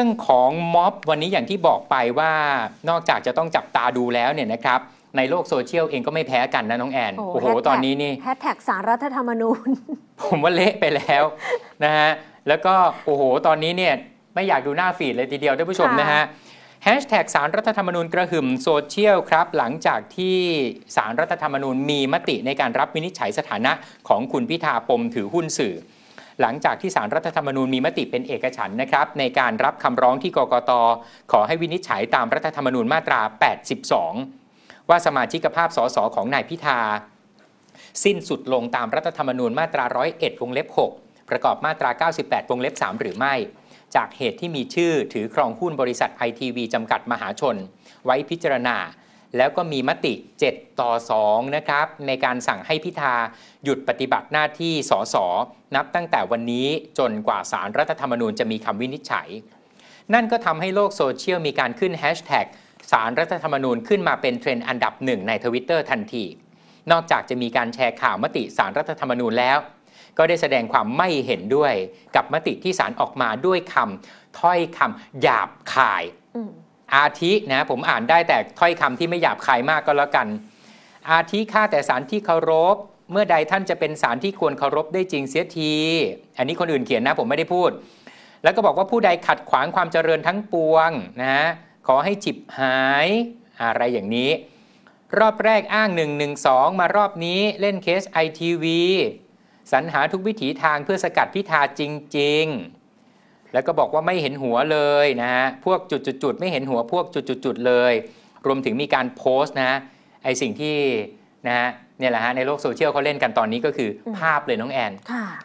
รื่องของม็อบวันนี้อย่างที่บอกไปว่านอกจากจะต้องจับตาดูแล้วเนี่ยนะครับในโลกโซเชียลเองก็ไม่แพ้กันนะน้องแอนโอ้โหตอนนี้นี่แฮชแท็กสารรัฐธรรมนูญผมว่าเละไปแล้วนะฮะแล้วก็โอ้โหตอนนี้เนี่ยไม่อยากดูหน้าฟีดเลยทีเดียวท่านผู้ชมนะฮะแฮชแท็กสารรัฐธรรมนูญกระหึ่มโซเชียลครับหลังจากที่สารรัฐธรรมนูญมีมติในการรับวินิจฉัยสถานะของคุณพิธาปมถือหุ้นสื่อหลังจากที่สารรัฐธรรมนูญมีมติเป็นเอกฉันนะครับ ในการรับคำร้องที่กกต ขอให้วินิจฉัยตามรัฐธรรมนูญมาตรา 82 ว่าสมาชิกภาพสสของนายพิธา สิ้นสุดลงตามรัฐธรรมนูญมาตรา 101 วงเล็บ 6 ประกอบมาตรา 98 วงเล็บ 3 หรือไม่ จากเหตุที่มีชื่อถือครองหุ้นบริษัทไอทีวีจำกัดมหาชน ไว้พิจารณาแล้วก็มีมติ 7 ต่อ 2 นะครับ ในการสั่งให้พิธาหยุดปฏิบัติหน้าที่สสนับตั้งแต่วันนี้จนกว่าสารรัฐธรรมนูญจะมีคำวินิจฉัย นั่นก็ทำให้โลกโซเชียลมีการขึ้นแฮชแท็กสารรัฐธรรมนูญขึ้นมาเป็นเทรนด์อันดับหนึ่งในทวิตเตอร์ทันที นอกจากจะมีการแชร์ข่าวมติสารรัฐธรรมนูญแล้ว ก็ได้แสดงความไม่เห็นด้วยกับมติที่สารออกมาด้วยคำถ้อยคำหยาบคายอาทินะผมอ่านได้แต่ถ้อยคำที่ไม่หยาบคายมากก็แล้วกัน อาทิค่าแต่สารที่เคารพ เมื่อใดท่านจะเป็นสารที่ควรเคารพได้จริงเสียที อันนี้คนอื่นเขียนนะผมไม่ได้พูด แล้วก็บอกว่าผู้ใดขัดขวางความเจริญทั้งปวงนะขอให้จิบหายอะไรอย่างนี้ รอบแรกอ้าง1นึมารอบนี้เล่นเคสไอทีวีสรรหาทุกวิถีทางเพื่อสกัดพิธาจริงๆแล้วก็บอกว่าไม่เห็นหัวเลยนะฮะ พวกจุดๆไม่เห็นหัวพวกจุดๆเลยรวมถึงมีการโพสต์นะไอสิ่งที่นะฮะเนี่ยแหละฮะ ในโลกโซเชียลเขาเล่นกันตอนนี้ก็คือ ภาพเลยน้องแอน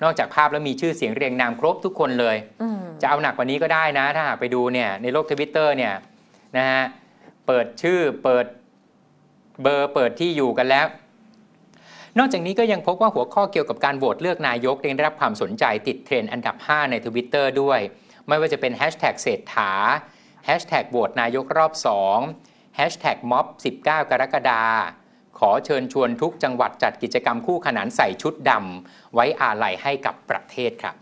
นอกจากภาพแล้วมีชื่อเสียงเรียงนามครบทุกคนเลยจะเอาหนักกว่านี้ก็ได้นะ ถ้าหากไปดูเนี่ยในโลกทวิตเตอร์เนี่ยนะฮะ เปิดชื่อเปิดเบอร์เปิดที่อยู่กันแล้วนอกจากนี้ก็ยังพบว่าหัวข้อเกี่ยวกับการโหวตเลือกนายกได้รับความสนใจติดเทรนด์อันดับ 5 ในทวิตเตอร์ด้วย ไม่ว่าจะเป็นแฮชแท็กเศรษฐาแฮชแท็กโหวตนายกรอบ2แฮชแท็กม็อบ19 กรกฎาขอเชิญชวนทุกจังหวัดจัดกิจกรรมคู่ขนานใส่ชุดดำไว้อาลัยให้กับประเทศครับ